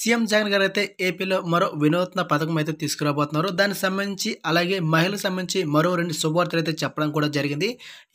CM Jagan గారు అయితే ఏపీలో మరో వినూత్న పథకం అయితే తీసుకురాబోతున్నారు దానికి సంబంధించి అలాగే మహిళలకు సంబంధించి మరో రెండు శుభవార్తలు అయితే చెప్పడం కూడా జరిగింది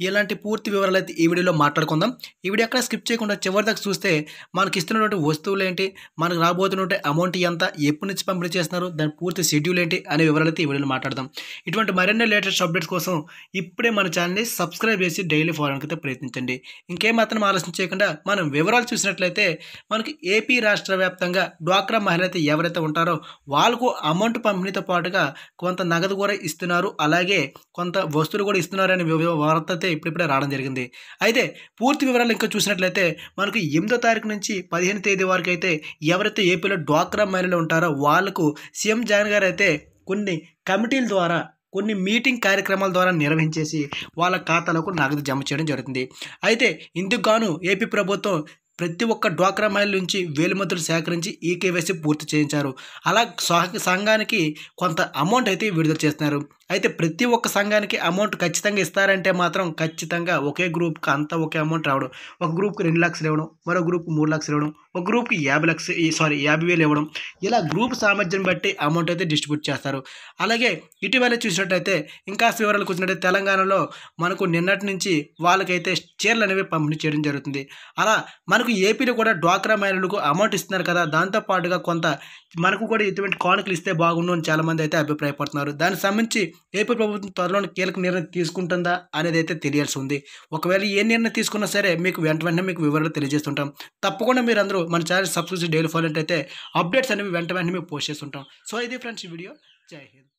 ఇలాంటి పూర్తి వివరాలు అయితే ఈ వీడియోలో మాట్లాడుకుందాం ఈ వీడియో ఎక్కడ స్కిప్ చేయకుండా చివరిదాకా చూస్తే మనకి ఇస్తున్నటువంటి వస్తువులు ఏంటి మనకు రాబోతున్నటువంటి అమౌంట్ ఎంత ఎప్పటి నుంచి పంపిణీ చేస్తున్నారు దాని పూర్తి షెడ్యూల్ ఏంటి అనే వివరాలు అయితే ఈ వీడియోలో మాట్లాడదాం ఇటువంటి మరెన్నో లేటెస్ట్ అప్డేట్స్ కోసం ఇప్పుడే మన ఛానల్ని సబ్స్క్రైబ్ చేసి డైలీ ఫాలో అయితే ప్రయత్నించండి ఇంకేం ఆలోచన చేయకుండా మనం వివరాలు చూసినట్లయితే మనకి ఏపీ రాష్ట్ర వ్యాప్తంగా డ్వాక్రా మహిళ ఎవరైతే ఉంటారో వాళ్ళకు అమౌంట్ పంపిణీతో పాటుగా కొంత నగదు కూడా ఇస్తున్నారు అలాగే కొంత వస్తువులు కూడా ఇస్తున్నారనే వార్త అయితే ఇప్పుడిప్పుడే రావడం జరిగింది అయితే పూర్తి వివరాలు ఇంకా చూసినట్లయితే మనకు ఎనిమిదో తారీఖు నుంచి పదిహేను తేదీ వరకు అయితే ఎవరైతే ఏపీలో డ్వాక్రా మహిళలు ఉంటారో వాళ్ళకు సీఎం జగన్ గారు అయితే కొన్ని కమిటీల ద్వారా కొన్ని మీటింగ్ కార్యక్రమాల ద్వారా నిర్వహించేసి వాళ్ళ ఖాతాలకు నగదు జమ చేయడం జరుగుతుంది అయితే ఇందుకు గాను ఏపీ ప్రభుత్వం ప్రతి ఒక్క డ్వాక్రా మహిళ నుంచి వేలుమతులు సేకరించి ఈ కేవైసీ పూర్తి చేయించారు అలా సంఘానికి కొంత అమౌంట్ అయితే విడుదల చేస్తున్నారు అయితే ప్రతి ఒక్క సంఘానికి అమౌంట్ ఖచ్చితంగా ఇస్తారంటే మాత్రం ఖచ్చితంగా ఒకే గ్రూప్కి అంతా ఒకే అమౌంట్ రావడం ఒక గ్రూప్కి రెండు లక్షలు ఇవ్వడం మరో గ్రూప్కి మూడు లక్షలు ఇవ్వడం ఒక గ్రూప్కి యాభై లక్ష సారీ యాభై వేలు ఇవ్వడం ఇలా గ్రూప్ సామర్థ్యం బట్టి అమౌంట్ అయితే డిస్ట్రిబ్యూట్ చేస్తారు అలాగే ఇటీవల చూసినట్టయితే ఇంకా వివరాలు కూర్చున్నట్టయితే తెలంగాణలో మనకు నిన్నటి నుంచి వాళ్ళకైతే చీరలు అనేవి పంపిణీ చేయడం జరుగుతుంది అలా మనకు ఏపీలో కూడా డ్వాక్రా మహిళలకు అమౌంట్ ఇస్తున్నారు కదా దాంతోపాటుగా కొంత మనకు కూడా ఎటువంటి కానుకలు ఇస్తే బాగుండు అని చాలామంది అయితే అభిప్రాయపడుతున్నారు దానికి సంబంధించి ఏపీ ప్రభుత్వం త్వరలోనే కీలక నిర్ణయం తీసుకుంటుందా అనేది అయితే తెలియాల్సి ఉంది ఒకవేళ ఏ నిర్ణయం తీసుకున్నా సరే మీకు వెంట వెంటనే మీకు వివరాలు తెలియజేస్తుంటాం తప్పకుండా మీరు అందరూ మన ఛానల్ సబ్స్క్రిప్షన్ డైలీ ఫాలో అయితే అప్డేట్స్ అనేవి వెంట వెంటనే మేము పోస్ట్ చేస్తుంటాం సో ఇది ఫ్రెండ్స్ ఈ వీడియో జై హింద్